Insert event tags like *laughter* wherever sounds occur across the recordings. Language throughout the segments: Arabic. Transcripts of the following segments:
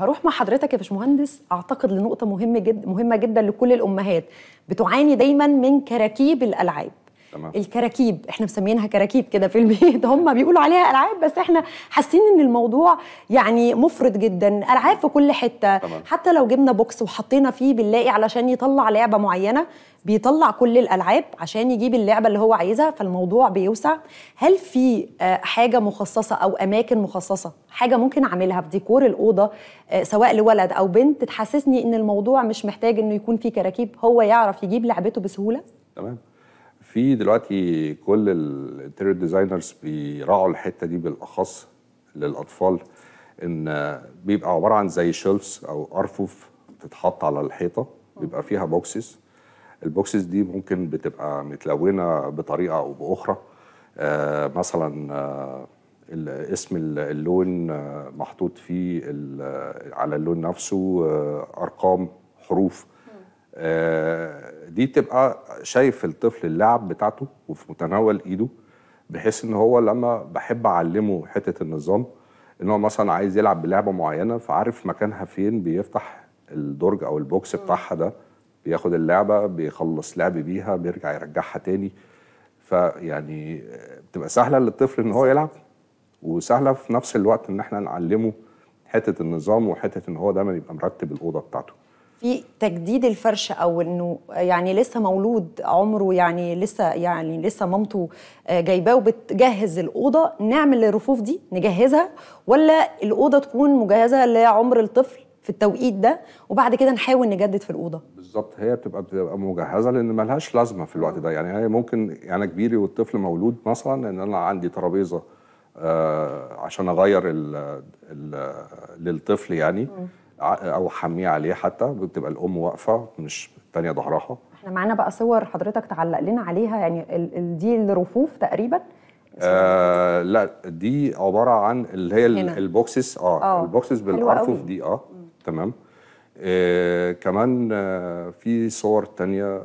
هروح مع حضرتك يا باشمهندس اعتقد لنقطه مهمه جدا مهمه جدا لكل الامهات بتعاني دايما من كراكيب الالعاب تمام. الكراكيب احنا مسمينها كراكيب كده في البيت *laughs* هم بيقولوا عليها العاب بس احنا حاسين ان الموضوع يعني مفرط جدا العاب في كل حته تمام. حتى لو جبنا بوكس وحطينا فيه بنلاقي علشان يطلع لعبه معينه بيطلع كل الالعاب عشان يجيب اللعبه اللي هو عايزها فالموضوع بيوسع هل في آه، حاجه مخصصه او اماكن مخصصه حاجه ممكن اعملها في ديكور الاوضه آه، سواء لولد او بنت تحسسني ان الموضوع مش محتاج انه يكون فيه كراكيب هو يعرف يجيب لعبته بسهوله تمام في دلوقتي كل الانتيريور ديزاينرز بيراعوا الحته دي بالاخص للاطفال ان بيبقى عباره عن زي شيلفز او ارفف بتتحط على الحيطه بيبقى فيها بوكسز البوكسز دي ممكن بتبقى متلونه بطريقه او باخرى آه، مثلا آه، اسم اللون آه، محطوط فيه على اللون نفسه ارقام حروف آه، دي تبقى شايف الطفل اللعب بتاعته وفي متناول ايده بحيث ان هو لما بحب اعلمه حته النظام ان هو مثلا عايز يلعب بلعبه معينه فعارف مكانها فين بيفتح الدرج او البوكس بتاعها ده بياخد اللعبه بيخلص لعب بيها بيرجع يرجعها تاني فيعني بتبقى سهله للطفل ان هو يلعب وسهله في نفس الوقت ان احنا نعلمه حته النظام وحته ان هو دايما يبقى مرتب الاوضه بتاعته في تجديد الفرش او انه يعني لسه مولود عمره يعني لسه يعني لسه مامته آه، جايباه وبتجهز الاوضه نعمل الرفوف دي نجهزها ولا الاوضه تكون مجهزه لعمر الطفل في التوقيت ده وبعد كده نحاول نجدد في الاوضه بالظبط هي بتبقى بتبقى مجهزه لان ملهاش لازمه في الوقت ده يعني هي ممكن يعني كبيري والطفل مولود مثلا ان انا عندي ترابيزه آه، عشان اغير الـ الـ للطفل يعني م. او حاميه عليه حتى بتبقى الام واقفه مش الثانيه ظهرها احنا معانا بقى صور حضرتك تعلق لنا عليها يعني دي الرفوف تقريبا آه لا دي عباره عن اللي هي البوكسس اه, آه، البوكسس بالارفف دي اه تمام آه كمان آه في صور تانية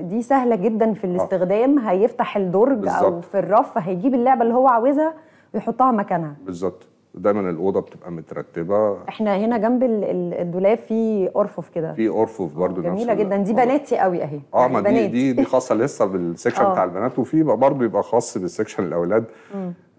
دي سهله جدا في آه. الاستخدام آه. هيفتح الدرج بالزبط. او في الرف هيجيب اللعبه اللي هو عاوزها ويحطها مكانها بالظبط دايما الاوضه بتبقى مترتبه احنا هنا جنب الدولاب في ارفف كده في ارفف برضو جميله نفس جدا دي بناتي قوي اهي اه ما دي دي دي خاصه لسه بالسكشن *laughs* اه. بتاع البنات وفي برضو يبقى خاص بالسكشن الاولاد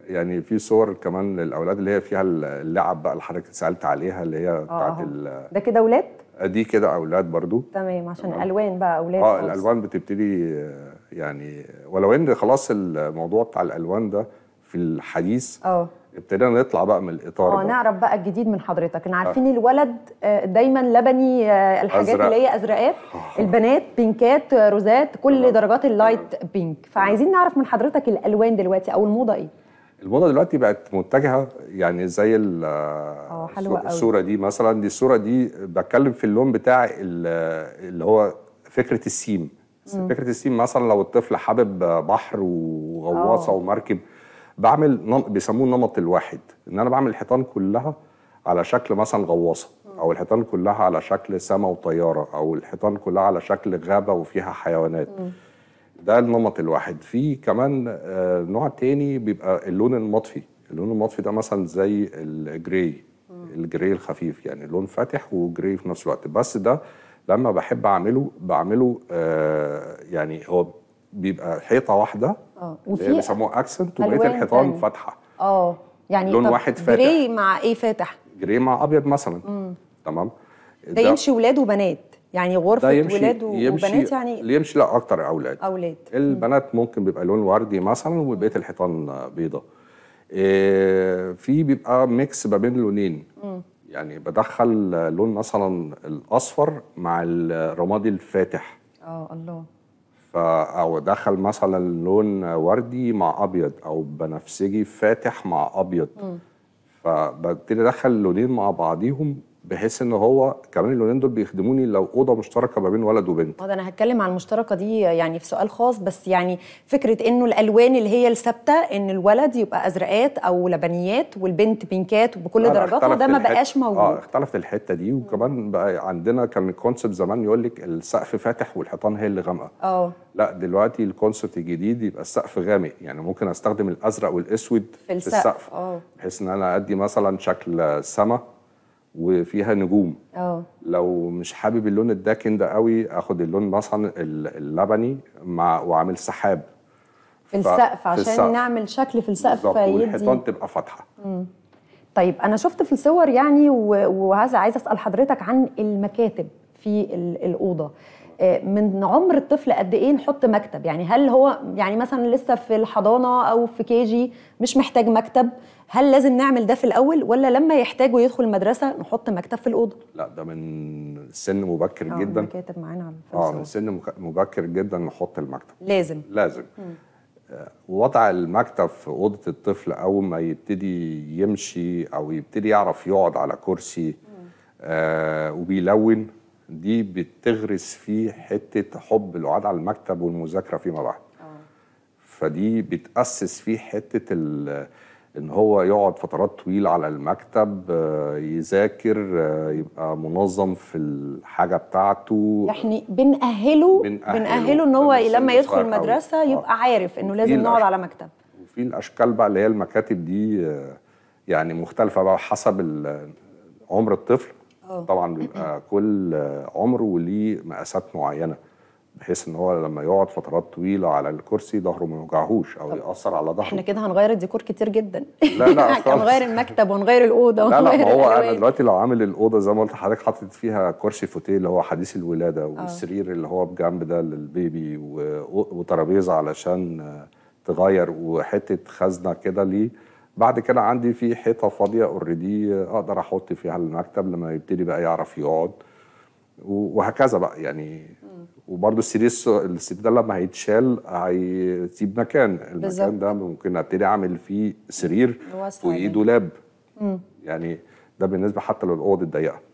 يعني في صور كمان للاولاد اللي هي فيها اللعب بقى اللي حضرتك سالت عليها اللي هي اه، بتاعت آه ده كده اولاد آه، دي كده اولاد برضو تمام عشان تمام. الوان بقى اولاد اه الالوان بتبتدي يعني ولو ان خلاص الموضوع بتاع الالوان ده في الحديث اه ابتدينا نطلع بقى من الاطار اه نعرف بقى الجديد من حضرتك احنا عارفين آه. الولد آه، دايما لبني آه، الحاجات أزرق. اللي هي ازرقات *laughs* البنات بينكات روزات كل آه. درجات اللايت بينك فعايزين نعرف من حضرتك الالوان دلوقتي او الموضه ايه الموضه دلوقتي بقت متجهه يعني زي اه، الصوره دي مثلا دي الصوره دي بتكلم في اللون بتاع اللي هو فكره السيم فكره السيم مثلا لو الطفل حابب بحر وغواصه أوه. ومركب بعمل بيسموه النمط الواحد ان انا بعمل الحيطان كلها على شكل مثلا غواصه او الحيطان كلها على شكل سماء وطياره او الحيطان كلها على شكل غابه وفيها حيوانات ده النمط الواحد في كمان آه، نوع تاني بيبقى اللون المطفي اللون المطفي ده مثلا زي الجراي الجراي الخفيف يعني لون فاتح وجراي في نفس الوقت بس ده لما بحب اعمله بعمله آه يعني هو بيبقى حيطه واحده اه وفي بيسموه اكسنت وبقيه الحيطان فاتحه اه يعني لون واحد فاتح جراي مع ايه فاتح جراي مع ابيض مثلا مم. تمام ده, ده يمشي ولاد وبنات يعني غرفه ولاد وبنات يعني يمشي لا اكتر اولاد اولاد البنات ممكن بيبقى لون وردي مثلا وبقيه الحيطان بيضه إيه في بيبقى ميكس ما بين لونين مم. يعني بدخل لون مثلا الاصفر مع الرمادي الفاتح اه الله او دخل مثلا لون وردي مع ابيض او بنفسجي فاتح مع ابيض فببتدي ادخل اللونين مع بعضيهم بحيث ان هو كمان اللونين دول بيخدموني لو اوضه مشتركه ما بين ولد وبنت ده انا هتكلم عن المشتركه دي يعني في سؤال خاص بس يعني فكره انه الالوان اللي هي الثابته ان الولد يبقى ازرقات او لبنيات والبنت بينكات وبكل درجاتها ده ما بقاش موجود اه اختلفت الحته دي وكمان بقى عندنا كان الكونسبت زمان يقول لك السقف فاتح والحيطان هي اللي غامقه اه لا دلوقتي الكونسبت الجديد يبقى السقف غامق يعني ممكن استخدم الازرق والاسود في السقف, في السقف. آه. بحيث ان انا ادي مثلا شكل سما وفيها نجوم اه لو مش حابب اللون الداكن ده قوي اخد اللون مثلا اللبني مع وعامل سحاب في السقف في عشان السقف. نعمل شكل في السقف يدي والحيطان تبقى فاتحه طيب انا شفت في الصور يعني وهذا عايز اسال حضرتك عن المكاتب في الاوضه آه، من عمر الطفل قد ايه نحط مكتب يعني هل هو يعني مثلا لسه في الحضانه او في كيجي مش محتاج مكتب هل لازم نعمل ده في الاول ولا لما يحتاجه يدخل المدرسه نحط مكتب في الاوضه لا ده من سن مبكر جدا آه كاتب معانا اه من آه، سن مبكر جدا نحط المكتب لازم لازم آه، وضع المكتب في اوضه الطفل اول ما يبتدي يمشي او يبتدي يعرف يقعد على كرسي آه وبيلون دي بتغرس فيه حته حب القعاد على المكتب والمذاكره فيما بعد آه. فدي بتاسس فيه حته ان هو يقعد فترات طويله على المكتب آه، يذاكر آه، يبقى منظم في الحاجه بتاعته يعني بنأهله بنأهله, بنأهله ان هو لما يدخل المدرسه يبقى عارف انه لازم نقعد على مكتب وفي الاشكال بقى اللي هي المكاتب دي يعني مختلفه بقى حسب عمر الطفل أوه. طبعا بيبقى كل عمر وليه مقاسات معينه بحيث ان هو لما يقعد فترات طويله على الكرسي ظهره ما يوجعهوش او ياثر على ظهره احنا كده هنغير الديكور كتير جدا لا لا *laughs* يعني هنغير المكتب ونغير الاوضه لا لا ما هو انا دلوقتي لو عامل الاوضه زي ما قلت لحضرتك حاطط فيها كرسي فوتيه اللي هو حديث الولاده آه. والسرير اللي هو بجنب ده للبيبي وترابيزه علشان تغير وحته خزنه كده ليه بعد كده عندي في حيطه فاضيه اوريدي اقدر احط فيها المكتب لما يبتدي بقى يعرف يقعد وهكذا بقى يعني وبرده السرير السرير ده لما هيتشال هيسيب مكان المكان ده ممكن ابتدي اعمل فيه سرير ودولاب يعني. يعني ده بالنسبه حتى للاوض الضيقه